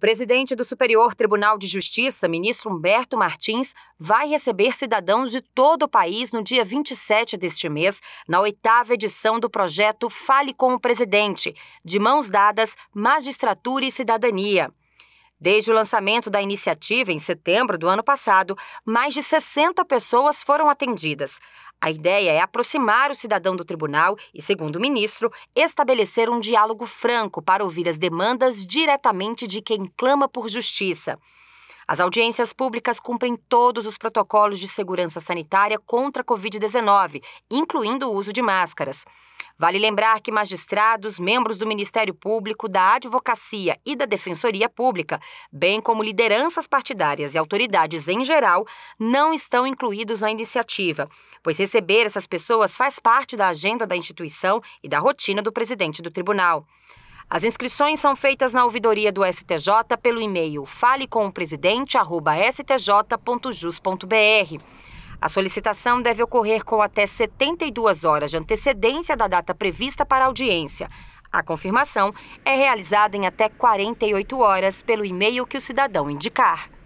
presidente do Superior Tribunal de Justiça, ministro Humberto Martins, vai receber cidadãos de todo o país no dia 27 deste mês, na oitava edição do projeto Fale com o Presidente, de mãos dadas, magistratura e cidadania. Desde o lançamento da iniciativa, em setembro do ano passado, mais de 60 pessoas foram atendidas. A ideia é aproximar o cidadão do tribunal e, segundo o ministro, estabelecer um diálogo franco para ouvir as demandas diretamente de quem clama por justiça. As audiências públicas cumprem todos os protocolos de segurança sanitária contra a Covid-19, incluindo o uso de máscaras. Vale lembrar que magistrados, membros do Ministério Público, da Advocacia e da Defensoria Pública, bem como lideranças partidárias e autoridades em geral, não estão incluídos na iniciativa, pois receber essas pessoas faz parte da agenda da instituição e da rotina do presidente do tribunal. As inscrições são feitas na ouvidoria do STJ pelo e-mail falecompresidente.stj.jus.br. A solicitação deve ocorrer com até 72 horas de antecedência da data prevista para audiência. A confirmação é realizada em até 48 horas pelo e-mail que o cidadão indicar.